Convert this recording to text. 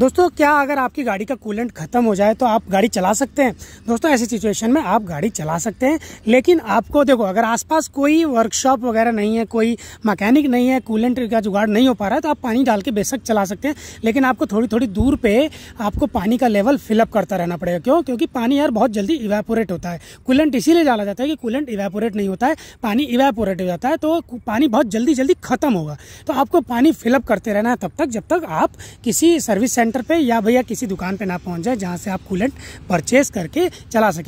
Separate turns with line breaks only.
दोस्तों क्या अगर आपकी गाड़ी का कूलेंट खत्म हो जाए तो आप गाड़ी चला सकते हैं दोस्तों ऐसी सिचुएशन में आप गाड़ी चला सकते हैं लेकिन आपको देखो अगर आसपास कोई वर्कशॉप वगैरह नहीं है कोई मैकेनिक नहीं है कूलेंट का जुगाड़ नहीं हो पा रहा है तो आप पानी डाल के बेशक चला सकते हैं लेकिन आपको थोड़ी थोड़ी दूर पर आपको पानी का लेवल फिलअप करता रहना पड़ेगा क्यों क्योंकि पानी यार बहुत जल्दी इवेपोरेट होता है कूलेंट इसीलिए डाला जाता है कि कूलेंट इवेपोरेट नहीं होता है पानी इवेपोरेट हो जाता है तो पानी बहुत जल्दी जल्दी खत्म होगा तो आपको पानी फिलअप करते रहना है तब तक जब तक आप किसी सर्विस सेंटर पे या भैया किसी दुकान पे ना पहुंच जाए जहां से आप कूलेंट परचेज करके चला सके